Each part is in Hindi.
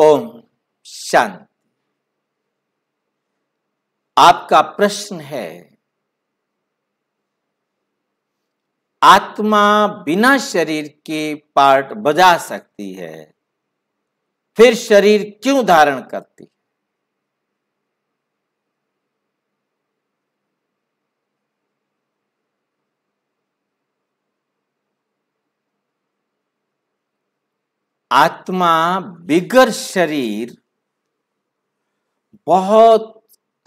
ओम शांति आपका प्रश्न है आत्मा बिना शरीर के पार्ट बजा सकती है फिर शरीर क्यों धारण करती आत्मा बिगर शरीर बहुत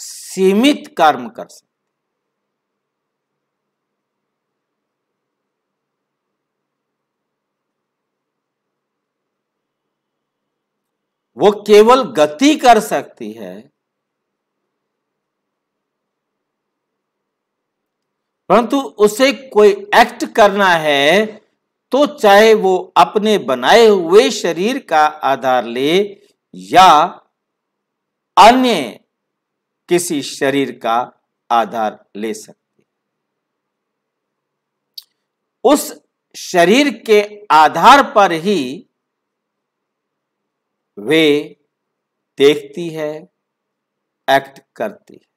सीमित कर्म कर सकते वो केवल गति कर सकती है परंतु उसे कोई एक्ट करना है तो चाहे वो अपने बनाए हुए शरीर का आधार ले या अन्य किसी शरीर का आधार ले सकते उस शरीर के आधार पर ही वे देखती है एक्ट करती है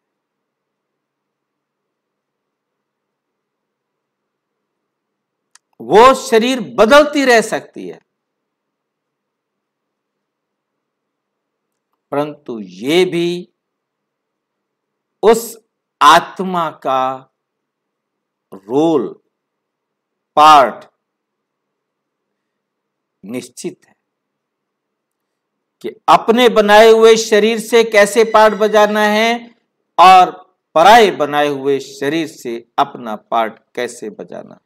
वो शरीर बदलती रह सकती है परंतु ये भी उस आत्मा का रोल पार्ट निश्चित है कि अपने बनाए हुए शरीर से कैसे पार्ट बजाना है और पराए बनाए हुए शरीर से अपना पार्ट कैसे बजाना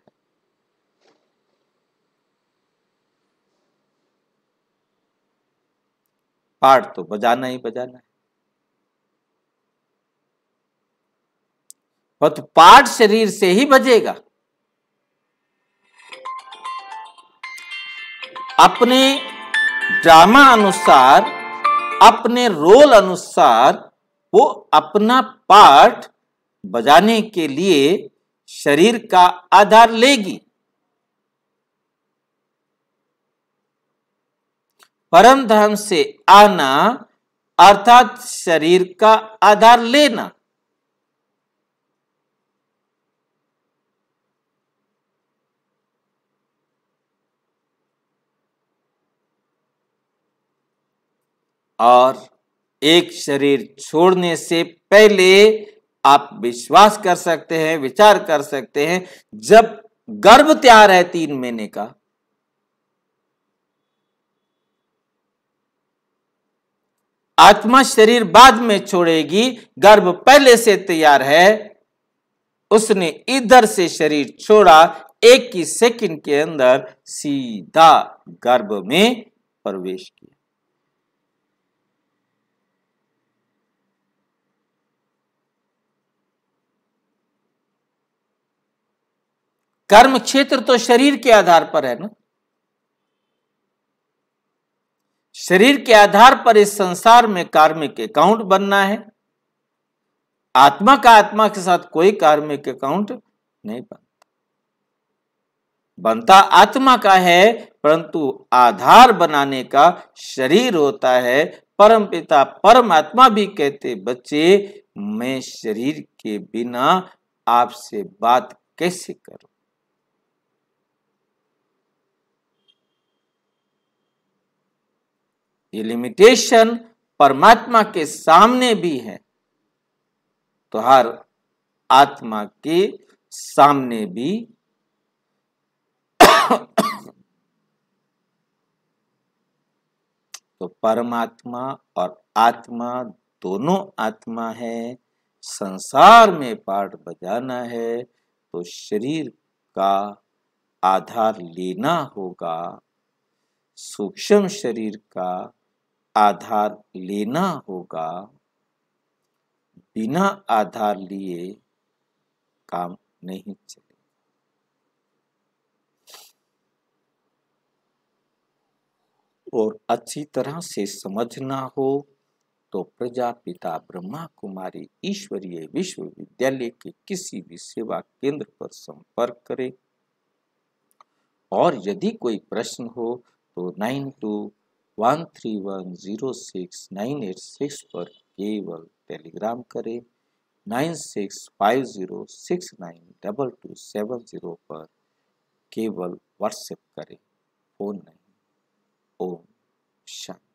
पार्ट तो बजाना ही बजाना है तो पार्ट शरीर से ही बजेगा अपने ड्रामा अनुसार अपने रोल अनुसार वो अपना पार्ट बजाने के लिए शरीर का आधार लेगी परम धाम से आना अर्थात शरीर का आधार लेना और एक शरीर छोड़ने से पहले आप विश्वास कर सकते हैं विचार कर सकते हैं जब गर्भ तैयार है तीन महीने का आत्मा शरीर बाद में छोड़ेगी गर्भ पहले से तैयार है उसने इधर से शरीर छोड़ा एक ही सेकंड के अंदर सीधा गर्भ में प्रवेश किया कर्म क्षेत्र तो शरीर के आधार पर है ना शरीर के आधार पर इस संसार में कार्मिक अकाउंट बनना है आत्मा का आत्मा के साथ कोई कार्मिक अकाउंट नहीं बनता बनता आत्मा का है परंतु आधार बनाने का शरीर होता है परम पिता परमात्मा भी कहते बच्चे मैं शरीर के बिना आपसे बात कैसे करूं ये लिमिटेशन परमात्मा के सामने भी है तो हर आत्मा के सामने भी तो परमात्मा और आत्मा दोनों आत्मा है संसार में पाठ बजाना है तो शरीर का आधार लेना होगा सूक्ष्म शरीर का आधार लेना होगा बिना आधार लिए काम नहीं चलेगा और अच्छी तरह से समझना हो तो प्रजापिता ब्रह्मा कुमारी ईश्वरीय विश्वविद्यालय के किसी भी सेवा केंद्र पर संपर्क करें और यदि कोई प्रश्न हो तो nine two one three one zero six nine eight six पर केवल टेलीग्राम करें nine six five zero six nine double two seven zero पर केवल व्हाट्सएप करें फोन नहीं ओम शांति